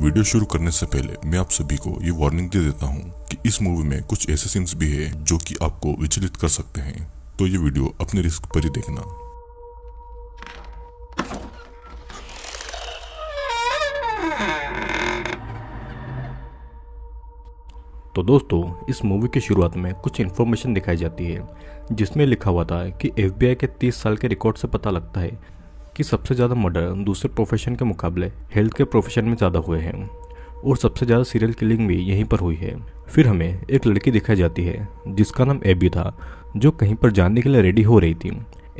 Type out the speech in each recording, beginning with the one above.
video शुरू करने से पहले मैं आप सभी को ये वार्निंग दे देता हूँ कि इस मूवी में कुछ ऐसे सीन्स भी है जो कि आपको विचलित कर सकते हैं तो ये वीडियो अपने रिस्क पर ही देखना तो दोस्तों इस मूवी की शुरुआत में कुछ इन्फॉर्मेशन दिखाई जाती है जिसमें लिखा हुआ था कि एफबीआई के 30 साल के रिकॉर्ड से पता लगता है कि सबसे ज़्यादा मर्डर दूसरे प्रोफेशन के मुकाबले हेल्थ के प्रोफेशन में ज़्यादा हुए हैं और सबसे ज़्यादा सीरियल किलिंग भी यहीं पर हुई है फिर हमें एक लड़की दिखाई जाती है जिसका नाम एबी था जो कहीं पर जाने के लिए रेडी हो रही थी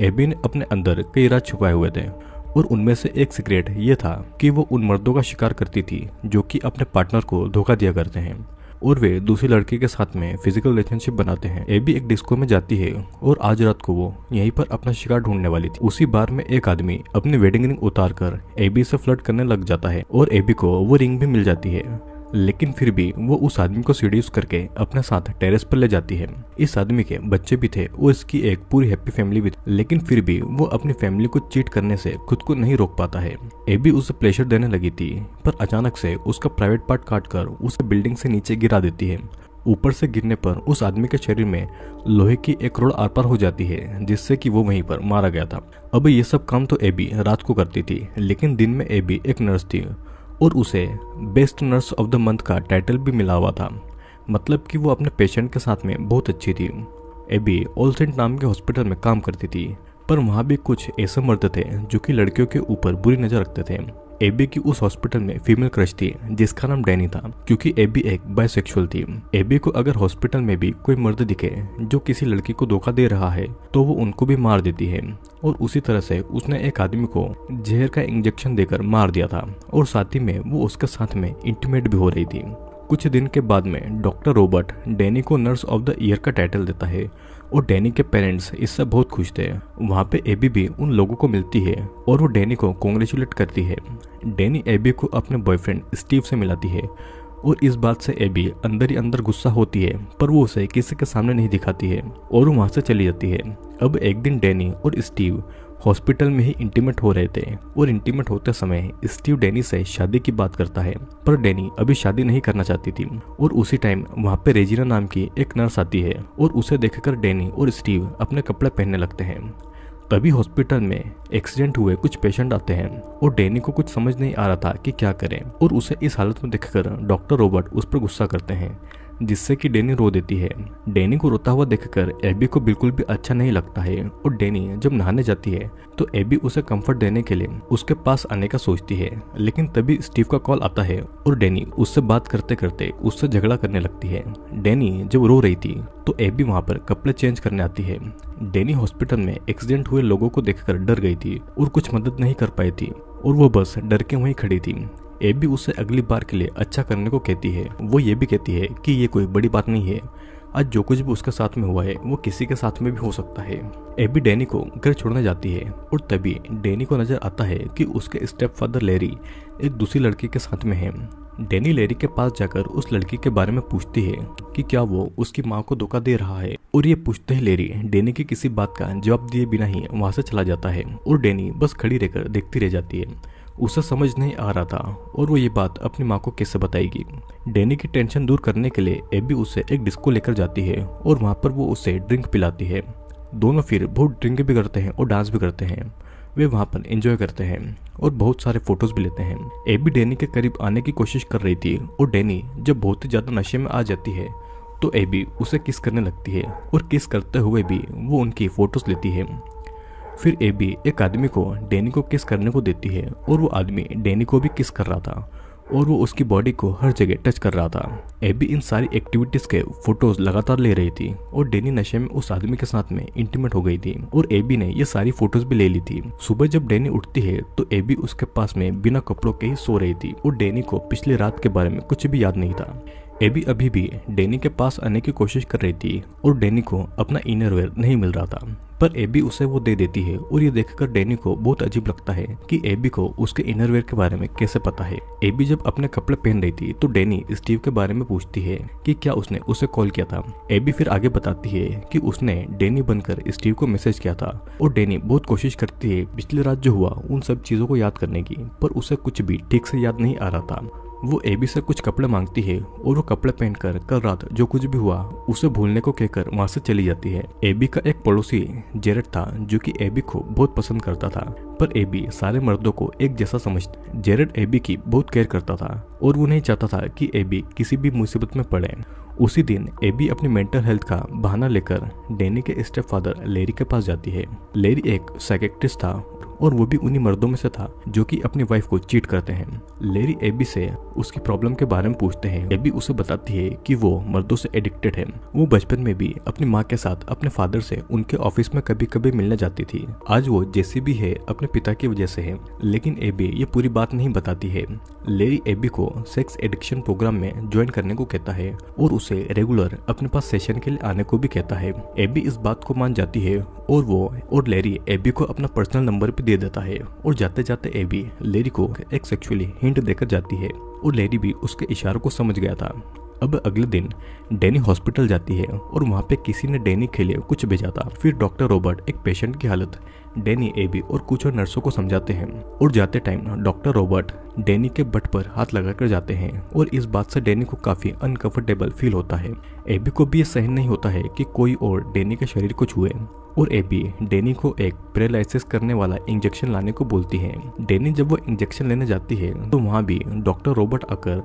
एबी ने अपने अंदर कई राज छुपाए हुए थे और उनमें से एक सीक्रेट ये था कि वो उन मर्दों का शिकार करती थी जो कि अपने पार्टनर को धोखा दिया करते हैं और वे दूसरी लड़की के साथ में फिजिकल रिलेशनशिप बनाते हैं एबी एक डिस्को में जाती है और आज रात को वो यहीं पर अपना शिकार ढूंढने वाली थी उसी बार में एक आदमी अपनी वेडिंग रिंग उतार कर एबी से फ्लर्ट करने लग जाता है और एबी को वो रिंग भी मिल जाती है लेकिन फिर भी वो उस आदमी को सीड्यूस करके अपने साथ टेरेस पर ले जाती है इस आदमी के बच्चे भी थे और इसकी एक पूरी हैप्पी फैमिली भी थी लेकिन फिर भी वो अपनी फैमिली को चीट करने से खुद को नहीं रोक पाता है एबी उसे प्लेशर देने लगी थी पर अचानक से उसका प्राइवेट पार्ट काट कर उसे बिल्डिंग से नीचे गिरा देती है ऊपर से गिरने पर उस आदमी के शरीर में लोहे की एक रोड आर पार हो जाती है जिससे कि वो वहीं पर मारा गया था अब ये सब काम तो एबी रात को करती थी लेकिन दिन में एबी एक नर्स थी और उसे best nurse of the month का टाइटल भी मिला हुआ था मतलब कि वो अपने पेशेंट के साथ में बहुत अच्छी थी एबी सेंट नाम के हॉस्पिटल में काम करती थी पर वहाँ भी कुछ ऐसे मर्द थे जो कि लड़कियों के ऊपर बुरी नज़र रखते थे एबी की उस हॉस्पिटल में फीमेल क्रश थी जिसका नाम डैनी था क्योंकि एबी एक बायसेक्सुअल थी एबी को अगर हॉस्पिटल में भी कोई मर्द दिखे जो किसी लड़की को धोखा दे रहा है तो वो उनको भी मार देती है और उसी तरह से उसने एक आदमी को जहर का इंजेक्शन देकर मार दिया था और साथ ही में वो उसके साथ में इंटीमेट भी हो रही थी कुछ दिन के बाद में डॉक्टर रॉबर्ट डेनी को नर्स ऑफ द ईयर का टाइटल देता है और डैनी के पेरेंट्स इससे बहुत खुश थे वहाँ पे एबी भी उन लोगों को मिलती है और वो डैनी को कॉन्ग्रेचुलेट करती है डैनी एबी को अपने बॉयफ्रेंड स्टीव से मिलाती है और इस बात से एबी अंदर ही अंदर गुस्सा होती है पर वो उसे किसी के सामने नहीं दिखाती है और वो वहाँ से चली जाती है अब एक दिन डैनी और स्टीव हॉस्पिटल में ही इंटीमेट हो रहे थे और इंटीमेट होते समय स्टीव डेनी से शादी की बात करता है पर डेनी अभी शादी नहीं करना चाहती थी और उसी टाइम वहाँ पे रेजिना नाम की एक नर्स आती है और उसे देखकर डेनी और स्टीव अपने कपड़े पहनने लगते हैं तभी हॉस्पिटल में एक्सीडेंट हुए कुछ पेशेंट आते हैं और डेनी को कुछ समझ नहीं आ रहा था कि क्या करें और उसे इस हालत में देखकर डॉक्टर रॉबर्ट उस पर गुस्सा करते हैं जिससे कि डेनी रो देती है डेनी को रोता हुआ देखकर एबी को बिल्कुल भी अच्छा नहीं लगता है और डेनी जब नहाने जाती है तो एबी उसे कंफर्ट देने के लिए उसके पास आने का सोचती है लेकिन तभी स्टीव का कॉल आता है और डेनी उससे बात करते करते उससे झगड़ा करने लगती है डेनी जब रो रही थी तो एबी वहां पर कपड़े चेंज करने आती है डेनी हॉस्पिटल में एक्सीडेंट हुए लोगों को देखकर डर गई थी और कुछ मदद नहीं कर पाई थी और वो बस डर के वहीं खड़ी थी एबी उसे अगली बार के लिए अच्छा करने को कहती है वो ये भी कहती है कि ये कोई बड़ी बात नहीं है आज जो कुछ भी उसके साथ में हुआ है वो किसी के साथ में भी हो सकता है एबी डैनी को घर छोड़ने जाती है और तभी डैनी को नजर आता है कि उसके स्टेप फादर लेरी एक दूसरी लड़की के साथ में है डैनी लेरी के पास जाकर उस लड़की के बारे में पूछती है कि क्या वो उसकी माँ को धोखा दे रहा है और ये पूछते ही लेरी डैनी की किसी बात का जवाब दिए बिना ही वहां से चला जाता है और डैनी बस खड़ी रहकर देखती रह जाती है उसे समझ नहीं आ रहा था और वो ये बात अपनी माँ को कैसे बताएगी डैनी की टेंशन दूर करने के लिए एबी उसे एक डिस्को लेकर जाती है और वहाँ पर वो उसे ड्रिंक पिलाती है दोनों फिर बहुत ड्रिंक भी करते हैं और डांस भी करते हैं वे वहाँ पर एंजॉय करते हैं और बहुत सारे फोटोज भी लेते हैं एबी डैनी के करीब आने की कोशिश कर रही थी और डैनी जब बहुत ही ज़्यादा नशे में आ जाती है तो एबी उसे किस करने लगती है और किस करते हुए भी वो उनकी फोटोज लेती है फिर एबी एक आदमी को डेनी को किस करने को देती है और वो आदमी डेनी को भी किस कर रहा था और वो उसकी बॉडी को हर जगह टच कर रहा था एबी इन सारी एक्टिविटीज़ के फोटोज लगातार ले रही थी और डेनी नशे में उस आदमी के साथ में इंटीमेट हो गई थी और एबी ने ये सारी फोटोज भी ले ली थी सुबह जब डेनी उठती है तो एबी उसके पास में बिना कपड़ों के ही सो रही थी और डेनी को पिछली रात के बारे में कुछ भी याद नहीं था एबी अभी भी डेनी के पास आने की कोशिश कर रही थी और डेनी को अपना इनरवेयर नहीं मिल रहा था पर एबी उसे वो दे देती है और ये देखकर डेनी को बहुत अजीब लगता है कि एबी को उसके इनरवेयर के बारे में कैसे पता है एबी जब अपने कपड़े पहन रही थी तो डेनी स्टीव के बारे में पूछती है कि क्या उसने उसे कॉल किया था एबी फिर आगे बताती है कि उसने डेनी बनकर स्टीव को मैसेज किया था और डेनी बहुत कोशिश करती है पिछले रात जो हुआ उन सब चीजों को याद करने की पर उसे कुछ भी ठीक से याद नहीं आ रहा था वो एबी से कुछ कपड़े मांगती है और वो कपड़े पहनकर कल रात जो कुछ भी हुआ उसे भूलने को कहकर वहाँ से चली जाती है एबी का एक पड़ोसी जेरेट था जो कि एबी को बहुत पसंद करता था पर एबी सारे मर्दों को एक जैसा समझता जेरेट एबी की बहुत केयर करता था और वो नहीं चाहता था कि एबी किसी भी मुसीबत में पड़े उसी दिन एबी अपनी मेंटल हेल्थ का बहाना लेकर डेनी के स्टेप फादर लेरी के पास जाती है लेरी एक साइकेट्रिस्ट था और वो भी उन्हीं मर्दों में से था जो कि अपनी वाइफ को चीट करते हैं लेरी एबी से उसकी प्रॉब्लम के बारे में पूछते हैं एबी उसे बताती है कि वो मर्दों से एडिक्टेड है वो बचपन में भी अपनी माँ के साथ अपने फादर से उनके ऑफिस में कभी कभी मिलने जाती थी आज वो जैसी भी है अपने पिता की वजह से है लेकिन एबी ये पूरी बात नहीं बताती है लेरी एबी को सेक्स एडिक्शन प्रोग्राम में ज्वाइन करने को कहता है और उसे रेगुलर अपने पास सेशन के लिए आने को भी कहता है एबी इस बात को मान जाती है और वो और लेरी एबी को अपना पर्सनल नंबर भी दे देता है और जाते जाते एबी लेरी को एक सेक्सुअली हिंट देकर जाती है और लेरी भी उसके इशारों को समझ गया था अब अगले दिन डेनी हॉस्पिटल जाती है और वहाँ पे किसी ने डेनी के लिए कुछ भेजा था फिर डॉक्टर रॉबर्ट एक पेशेंट की हालत डेनी एबी और कुछ और नर्सों को समझाते हैं और जाते टाइम डॉक्टर रॉबर्ट डेनी के बट पर हाथ लगाकर जाते हैं और इस बात से डेनी को काफी अनकंफर्टेबल फील होता है एबी को भी ये सहन नहीं होता है कि कोई और डेनी के शरीर को छुए और एबी डेनी को एक पेरालाइसिस करने वाला इंजेक्शन लाने को बोलती है डेनी जब वो इंजेक्शन लेने जाती है तो वहाँ भी डॉक्टर रॉबर्ट आकर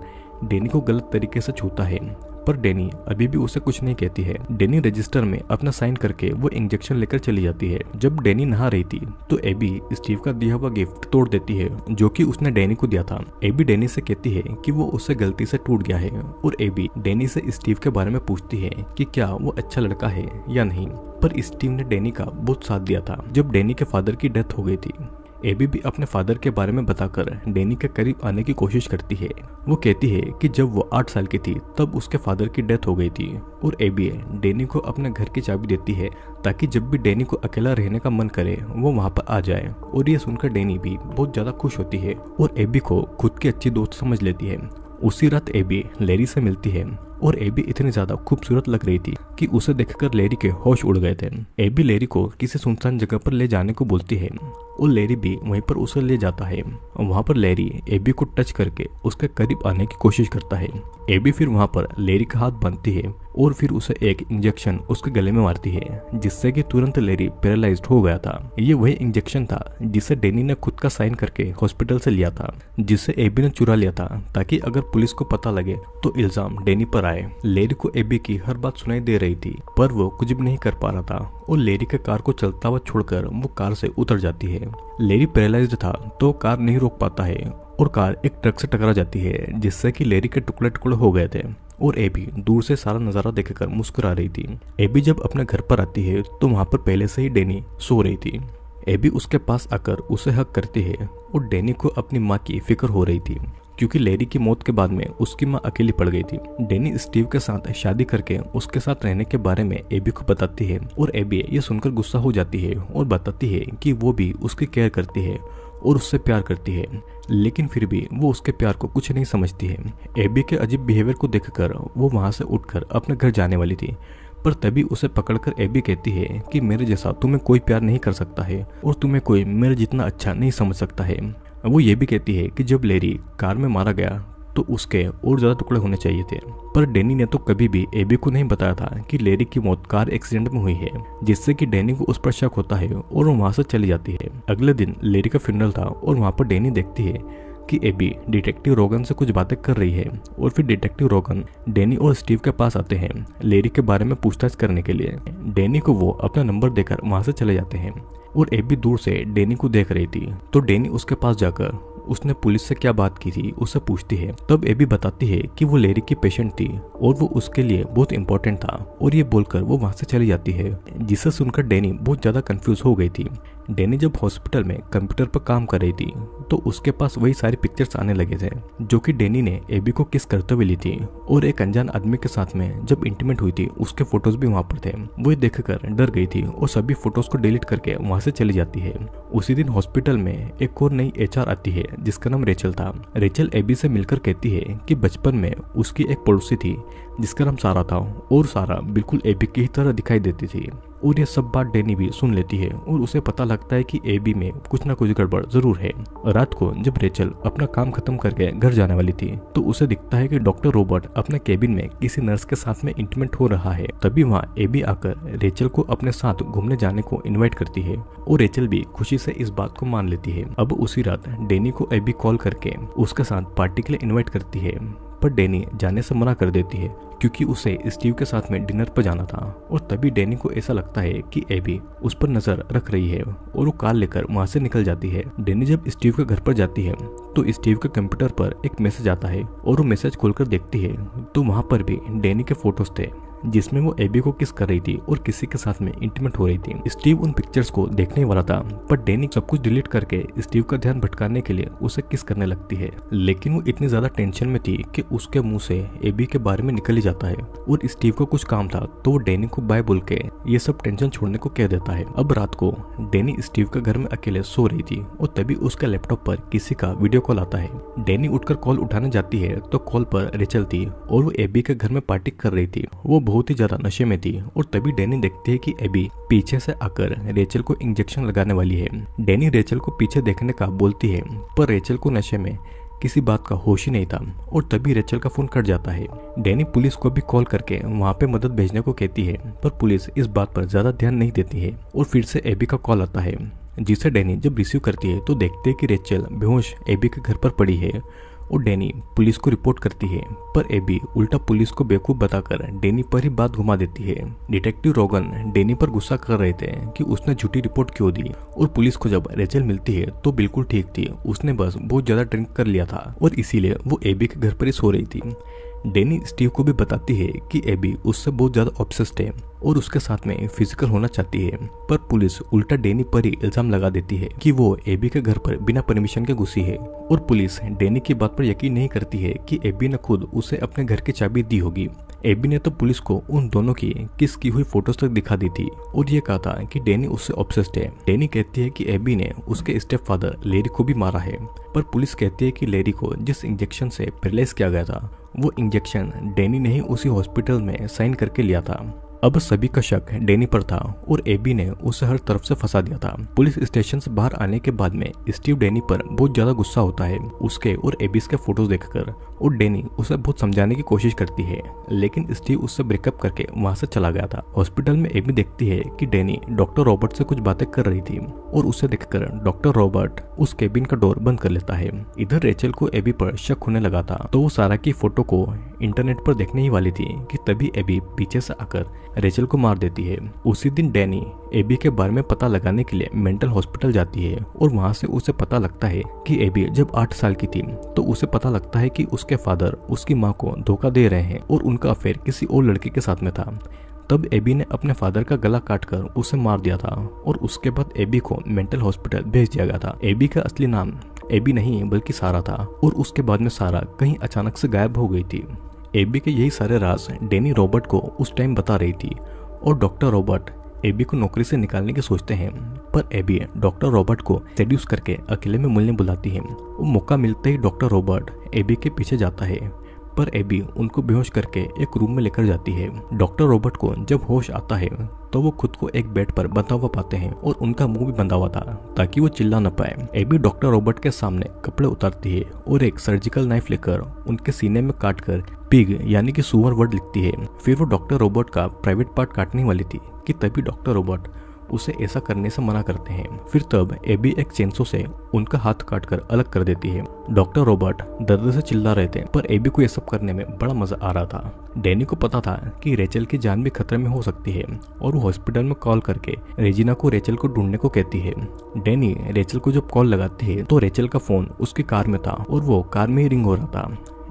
डेनी को गलत तरीके से छूता है पर डेनी अभी भी उसे कुछ नहीं कहती है डेनी रजिस्टर में अपना साइन करके वो इंजेक्शन लेकर चली जाती है जब डेनी नहा रही थी तो एबी स्टीव का दिया हुआ गिफ्ट तोड़ देती है जो की उसने डेनी को दिया था एबी डेनी से कहती है की वो उससे गलती से टूट गया है और एबी डेनी से स्टीव के बारे में पूछती है की क्या वो अच्छा लड़का है या नहीं पर स्टीव ने डेनी का बहुत साथ दिया था जब डेनी के फादर की डेथ हो गई थी एबी भी अपने फादर के बारे में बताकर डेनी के करीब आने की कोशिश करती है वो कहती है कि जब वो आठ साल की थी तब उसके फादर की डेथ हो गई थी और एबी डेनी को अपने घर की चाबी देती है ताकि जब भी डेनी को अकेला रहने का मन करे वो वहाँ पर आ जाए और ये सुनकर डेनी भी बहुत ज़्यादा खुश होती है और एबी को खुद की अच्छी दोस्त समझ लेती है उसी रात एबी लेरी से मिलती है और एबी इतनी ज्यादा खूबसूरत लग रही थी कि उसे देखकर लेरी के होश उड़ गए थे एबी लेरी को किसी सुनसान जगह पर ले जाने को बोलती है और लैरी भी वहीं पर उसे ले जाता है वहाँ पर लैरी एबी को टच करके उसके करीब आने की कोशिश करता है एबी फिर वहाँ पर लैरी का हाथ बांधती है और फिर उसे एक इंजेक्शन उसके गले में मारती है जिससे कि तुरंत लेरी पैरालाइज हो गया था ये वही इंजेक्शन था जिसे डेनी ने खुद का साइन करके हॉस्पिटल से लिया था जिसे एबी ने चुरा लिया था ताकि अगर पुलिस को पता लगे तो इल्जाम डेनी पर आए लेरी को एबी की हर बात सुनाई दे रही थी पर वो कुछ भी नहीं कर पा रहा था और लेरी के कार को चलता हुआ छोड़कर वो कार से उतर जाती है लेरी पैरालाइज्ड था तो कार नहीं रोक पाता है और कार एक ट्रक से टकरा जाती है जिससे कि लेरी के टुकड़े टुकड़े हो गए थे और एबी दूर से सारा नज़ारा देखकर मुस्कुरा रही थी एबी जब अपने घर पर आती है तो वहाँ पर पहले से ही डेनी सो रही थी एबी उसके पास आकर उसे हक करती है और डेनी को अपनी माँ की फिक्र हो रही थी क्योंकि लेरी की मौत के बाद में उसकी माँ अकेली पड़ गई थी डेनी स्टीव के साथ शादी करके उसके साथ रहने के बारे में एबी को बताती है और एबी ये सुनकर गुस्सा हो जाती है और बताती है कि वो भी उसकी केयर करती है और उससे प्यार करती है लेकिन फिर भी वो उसके प्यार को कुछ नहीं समझती है एबी के अजीब बिहेवियर को देख वो वहाँ से उठकर अपने घर जाने वाली थी पर तभी उसे पकड़कर एबी कहती है कि मेरे जैसा तुम्हें कोई प्यार नहीं कर सकता है और तुम्हें कोई मेरे जितना अच्छा नहीं समझ सकता है वो ये भी कहती है कि जब लेरी कार में मारा गया तो उसके और ज़्यादा टुकड़े होने चाहिए थे पर डेनी ने तो कभी भी एबी को नहीं बताया था कि लेरी की मौत कार एक्सीडेंट में हुई है जिससे कि डेनी को उस पर शक होता है और वहाँ से चली जाती है अगले दिन लेरी का फ्यूनरल था और वहाँ पर डेनी देखती है कि एबी डिटेक्टिव रोगन से कुछ बातें कर रही है और फिर डिटेक्टिव रोगन डेनी और स्टीव के पास आते हैं लेरी के बारे में पूछताछ करने के लिए डेनी को वो अपना नंबर देकर वहाँ से चले जाते हैं और एबी दूर से डेनी को देख रही थी तो डेनी उसके पास जाकर उसने पुलिस से क्या बात की थी उसे पूछती है तब एबी बताती है कि वो लेरी की पेशेंट थी और वो उसके लिए बहुत इंपॉर्टेंट था और ये बोलकर वो वहां से चली जाती है जिसे सुनकर डेनी बहुत ज्यादा कंफ्यूज हो गई थी डेनी जब हॉस्पिटल में कंप्यूटर पर काम कर रही थी तो उसके पास वही सारे पिक्चर्स आने लगे थे जो कि डेनी ने एबी को किस करते हुए ली थी और एक अनजान आदमी के साथ में जब इंटीमेट हुई थी उसके फोटोज भी वहां पर थे वो देखकर डर गई थी और सभी फोटोज को डिलीट करके वहां से चली जाती है उसी दिन हॉस्पिटल में एक और नई एच आती है जिसका नाम रेचल था रेचल एबी से मिलकर कहती है की बचपन में उसकी एक पड़ोसी थी जिसका नाम सारा था और सारा बिल्कुल एबी की ही तरह दिखाई देती थी और ये सब बात डेनी भी सुन लेती है और उसे पता लगता है कि एबी में कुछ ना कुछ गड़बड़ जरूर है रात को जब रेचल अपना काम खत्म करके घर जाने वाली थी तो उसे दिखता है कि डॉक्टर रॉबर्ट अपने केबिन में किसी नर्स के साथ में इंटमेंट हो रहा है तभी वहाँ एबी आकर रेचल को अपने साथ घूमने जाने को इन्वाइट करती है और रेचल भी खुशी से इस बात को मान लेती है अब उसी रात डेनी को एबी कॉल करके उसके साथ पार्टी के लिए इन्वाइट करती है पर डेनी जाने से मना कर देती है क्योंकि उसे स्टीव के साथ में डिनर पर जाना था और तभी डेनी को ऐसा लगता है कि एबी उस पर नजर रख रही है और वो कार लेकर वहां से निकल जाती है डेनी जब स्टीव के घर पर जाती है तो स्टीव के कंप्यूटर पर एक मैसेज आता है और वो मैसेज खोलकर देखती है तो वहां पर भी डेनी के फोटोज थे जिसमें वो एबी को किस कर रही थी और किसी के साथ में इंटीमेट हो रही थी स्टीव उन पिक्चर्स को देखने वाला था पर डेनी सब कुछ डिलीट करके स्टीव का ध्यान भटकाने के लिए उसे किस करने लगती है लेकिन वो इतनी ज्यादा टेंशन में थी कि उसके मुंह से एबी के बारे में निकल ही जाता है और स्टीव का कुछ काम था तो वो डेनी को बाय बोल के ये सब टेंशन छोड़ने को कह देता है अब रात को डेनी स्टीव के घर में अकेले सो रही थी और तभी उसके लैपटॉप पर किसी का वीडियो कॉल आता है डेनी उठकर कॉल उठाने जाती है तो कॉल पर रिचल थी और वो एबी के घर में पार्टी कर रही थी वो बहुत ही ज्यादा नशे में थी और तभी डेनी देखती है कि एबी पीछे से आकर रेचल को इंजेक्शन लगाने वाली है डेनी रेचल को पीछे देखने का बोलती है पर रेचल को नशे में किसी बात का होश ही नहीं था और तभी रेचल का फोन कट जाता है डेनी पुलिस को भी कॉल करके वहाँ पे मदद भेजने को कहती है पर पुलिस इस बात पर ज्यादा ध्यान नहीं देती है और फिर से एबी का कॉल आता है जिसे डेनी जब रिसीव करती है तो देखते है कि रेचल बेहोश एबी के घर पर पड़ी है और डेनी पुलिस को रिपोर्ट करती है पर एबी उल्टा पुलिस को बेवकूफ बताकर डेनी पर ही बात घुमा देती है डिटेक्टिव रोगन डेनी पर गुस्सा कर रहे थे कि उसने झूठी रिपोर्ट क्यों दी और पुलिस को जब रेचल मिलती है तो बिल्कुल ठीक थी उसने बस बहुत ज्यादा ड्रिंक कर लिया था और इसीलिए वो एबी के घर पर ही सो रही थी डेनी स्टीव को भी बताती है कि एबी उससे बहुत ज्यादा ऑप्शस्ट है और उसके साथ में फिजिकल होना चाहती है पर पुलिस उल्टा डेनी पर ही इल्जाम लगा देती है कि वो एबी के घर पर बिना परमिशन के घुसी है और पुलिस डेनी की बात पर यकीन नहीं करती है कि एबी ने खुद उसे अपने घर की चाबी दी होगी एबी ने तो पुलिस को उन दोनों की किस की हुई फोटोज तक दिखा दी थी और ये कहा था कि डेनी उससे ऑब्सेस्ड है डेनी कहती है कि एबी ने उसके स्टेप फादर लेरी को भी मारा है पर पुलिस कहती है कि लेरी को जिस इंजेक्शन से पेरलाइज किया गया था वो इंजेक्शन डेनी ने ही उसी हॉस्पिटल में साइन करके लिया था अब सभी का शक डेनी पर था और एबी ने उसे हर तरफ से फंसा दिया था पुलिस स्टेशन से बाहर आने के बाद में स्टीव डेनी पर बहुत ज्यादा गुस्सा होता है उसके और एबिस के फोटोज देखकर और डेनी उसे बहुत समझाने की कोशिश करती है लेकिन स्टीव उससे ब्रेकअप करके वहाँ से चला गया था हॉस्पिटल में एमी देखती है कि डेनी डॉक्टर रॉबर्ट से कुछ बातें कर रही थी और उसे देखकर डॉक्टर रॉबर्ट उस केबिन का डोर बंद कर लेता है इधर रेचल को एबी पर शक होने लगा था तो वो सारा की फोटो को इंटरनेट पर देखने ही वाली थी कि तभी एबी पीछे से आकर रेचल को मार देती है उसी दिन डैनी एबी के बारे में पता लगाने के लिए मेंटल हॉस्पिटल जाती है और वहाँ से उसे पता लगता है कि एबी जब आठ साल की थी तो उसे पता लगता है कि उस उसके फादर उसकी माँ को धोखा दे रहे हैं और उनका अफेयर किसी और लड़के के साथ में था तब एबी ने अपने फादर का गला काटकर उसे मार दिया था और उसके बाद एबी को मेंटल हॉस्पिटल भेज दिया गया था एबी का असली नाम एबी नहीं बल्कि सारा था और उसके बाद में सारा कहीं अचानक से गायब हो गई थी एबी के यही सारे राज डेनी रॉबर्ट को उस टाइम बता रही थी और डॉक्टर रॉबर्ट एबी को नौकरी से निकालने की सोचते हैं पर एबी डॉक्टर रॉबर्ट को सेड्यूस करके अकेले में मिलने बुलाती है वो मौका मिलते ही डॉक्टर रॉबर्ट एबी के पीछे जाता है पर एबी उनको बेहोश करके एक रूम में लेकर जाती है डॉक्टर रॉबर्ट को जब होश आता है तो वो खुद को एक बेड पर बंधा हुआ पाते हैं और उनका मुंह भी बंधा हुआ था ताकि वो चिल्ला न पाए एबी डॉक्टर रॉबर्ट के सामने कपड़े उतारती है और एक सर्जिकल नाइफ लेकर उनके सीने में काट कर पिग यानी कि सुअर वर्ड लिखती है फिर वो डॉक्टर रॉबर्ट का प्राइवेट पार्ट काटने वाली थी कि तभी डॉक्टर रॉबर्ट उसे ऐसा करने से मना करते हैं फिर तब एबी एक चेंसो से उनका हाथ काटकर अलग कर देती है डॉक्टर रॉबर्ट दर्द से चिल्ला रहे थे पर एबी को यह सब करने में बड़ा मजा आ रहा था डेनी को पता था कि रेचल की जान भी खतरे में हो सकती है और वो हॉस्पिटल में कॉल करके रेजिना को रेचल को ढूंढने को कहती है डेनी रेचल को जब कॉल लगाती है तो रेचल का फोन उसकी कार में था और वो कार में ही रिंग हो रहा था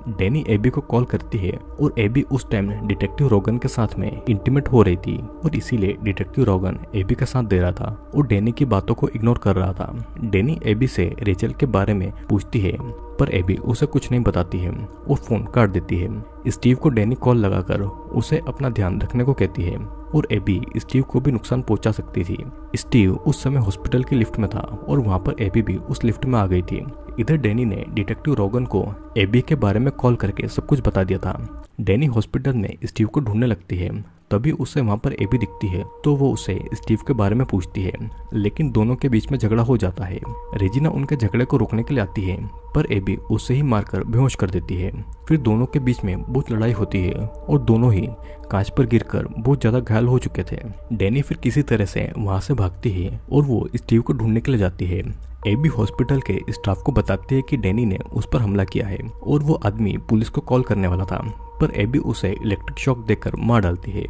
डैनी एबी को कॉल करती है और एबी उस टाइम डिटेक्टिव रोगन के साथ में इंटीमेट हो रही थी और इसीलिए डिटेक्टिव रोगन एबी का साथ दे रहा था और डेनी की बातों को इग्नोर कर रहा था डेनी एबी से रेचल के बारे में पूछती है पर एबी उसे कुछ नहीं बताती है और फोन काट देती है स्टीव को डैनी कॉल लगाकर उसे अपना ध्यान रखने को कहती है और एबी स्टीव को भी नुकसान पहुंचा सकती थी स्टीव उस समय हॉस्पिटल की लिफ्ट में था और वहां पर एबी भी उस लिफ्ट में आ गई थी इधर डैनी ने डिटेक्टिव रोगन को एबी के बारे में कॉल करके सब कुछ बता दिया था डैनी हॉस्पिटल में स्टीव को ढूंढने लगती है तभी उसे वहाँ पर एबी दिखती है तो वो उसे स्टीव के बारे में पूछती है लेकिन दोनों के बीच में झगड़ा हो जाता है रेजिना उनके झगड़े को रोकने के लिए आती है पर एबी उसे ही मारकर बेहोश कर देती है फिर दोनों के बीच में बहुत लड़ाई होती है और दोनों ही कांच पर गिरकर बहुत ज्यादा घायल हो चुके थे डैनी फिर किसी तरह से वहां से भागती है और वो स्टीव को ढूंढने के लिए जाती है एबी हॉस्पिटल के स्टाफ को बताती है कि डैनी ने उस पर हमला किया है और वो आदमी पुलिस को कॉल करने वाला था पर एबी उसे इलेक्ट्रिक शॉक देकर मार डालती है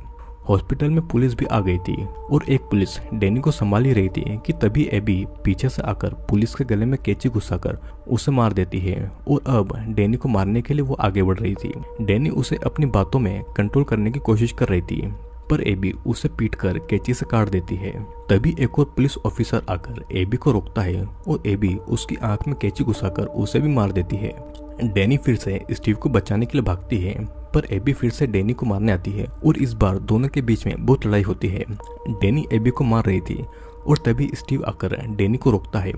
हॉस्पिटल में पुलिस भी आ गई थी और एक पुलिस डेनी को संभाल ही रही थी कि तभी एबी पीछे से आकर पुलिस के गले में कैची घुसाकर उसे मार देती है और अब डेनी को मारने के लिए वो आगे बढ़ रही थी डेनी उसे अपनी बातों में कंट्रोल करने की कोशिश कर रही थी पर एबी उसे पीटकर कैची से काट देती है तभी एक और पुलिस ऑफिसर आकर एबी को रोकता है और एबी उसकी आंख में कैची घुसाकर उसे भी मार देती है डैनी फिर से स्टीव को बचाने के लिए भागती है पर एबी फिर से डैनी को मारने आती है और इस बार दोनों के बीच में बहुत लड़ाई होती है डैनी एबी को मार रही थी और तभी स्टीव आकर डैनी को रोकता है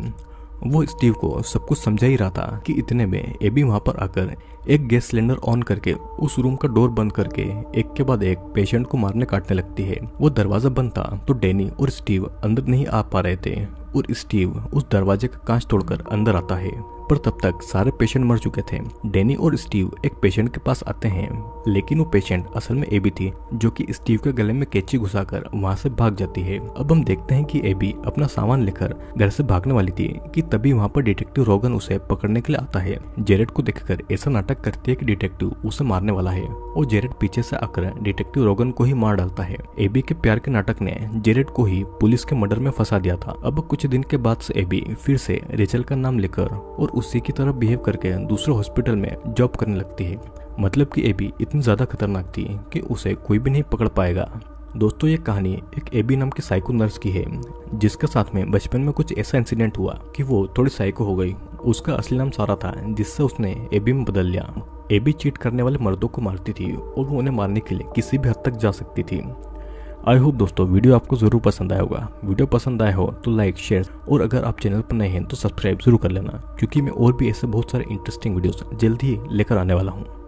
वो स्टीव को सब कुछ समझा ही रहा था कि इतने में एबी वहां पर आकर एक गैस सिलेंडर ऑन करके उस रूम का डोर बंद करके एक के बाद एक पेशेंट को मारने काटने लगती है वो दरवाजा बंद था तो डेनी और स्टीव अंदर नहीं आ पा रहे थे और स्टीव उस दरवाजे का कांच तोड़कर अंदर आता है पर तब तक सारे पेशेंट मर चुके थे डेनी और स्टीव एक पेशेंट के पास आते हैं लेकिन वो पेशेंट असल में एबी थी जो कि स्टीव के गले में कैची घुसाकर वहाँ से भाग जाती है अब हम देखते हैं कि एबी अपना सामान लेकर घर से भागने वाली थी कि तभी वहाँ पर डिटेक्टिव रोगन उसे पकड़ने के लिए आता है जेरेट को देखकर ऐसा नाटक करती है कि डिटेक्टिव उसे मारने वाला है और जेरेट पीछे से आकर डिटेक्टिव रोगन को ही मार डालता है एबी के प्यार के नाटक ने जेरेट को ही पुलिस के मर्डर में फंसा दिया था अब कुछ दिन के बाद से एबी फिर से रिचल का नाम लेकर और उसी की तरह बिहेव करके दूसरे हॉस्पिटल में जॉब करने लगती है मतलब कि एबी इतनी ज़्यादा खतरनाक थी कि उसे कोई भी नहीं पकड़ पाएगा दोस्तों ये कहानी एक एबी नाम के साइको नर्स की है जिसके साथ में बचपन में कुछ ऐसा इंसिडेंट हुआ कि वो थोड़ी साइको हो गई उसका असली नाम सारा था जिससे उसने एबी में बदल लिया एबी चीट करने वाले मर्दों को मारती थी और वो उन्हें मारने के लिए किसी भी हद तक जा सकती थी आई होप दोस्तों वीडियो आपको जरूर पसंद आया होगा वीडियो पसंद आया हो तो लाइक शेयर और अगर आप चैनल पर नए हैं तो सब्सक्राइब जरूर कर लेना क्योंकि मैं और भी ऐसे बहुत सारे इंटरेस्टिंग वीडियोस जल्द ही लेकर आने वाला हूँ